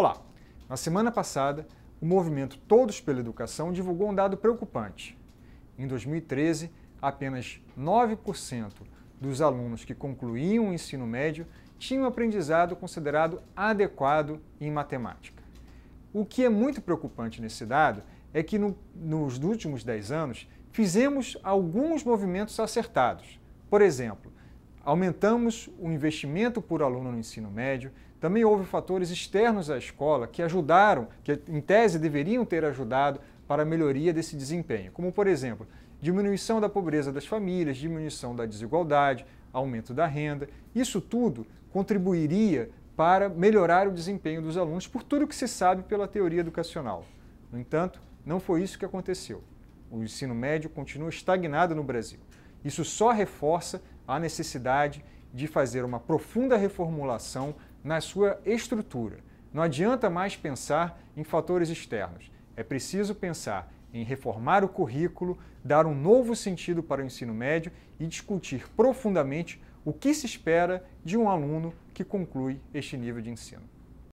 Olá! Na semana passada, o movimento Todos pela Educação divulgou um dado preocupante. Em 2013, apenas 9% dos alunos que concluíam o ensino médio tinham aprendizado considerado adequado em matemática. O que é muito preocupante nesse dado é que no, nos últimos 10 anos fizemos alguns movimentos acertados. Por exemplo, aumentamos o investimento por aluno no ensino médio, também houve fatores externos à escola que ajudaram, que em tese deveriam ter ajudado para a melhoria desse desempenho, como por exemplo, diminuição da pobreza das famílias, diminuição da desigualdade, aumento da renda. Isso tudo contribuiria para melhorar o desempenho dos alunos por tudo que se sabe pela teoria educacional. No entanto, não foi isso que aconteceu. O ensino médio continua estagnado no Brasil. Isso só reforça a necessidade de fazer uma profunda reformulação na sua estrutura. Não adianta mais pensar em fatores externos. É preciso pensar em reformar o currículo, dar um novo sentido para o ensino médio e discutir profundamente o que se espera de um aluno que conclui este nível de ensino.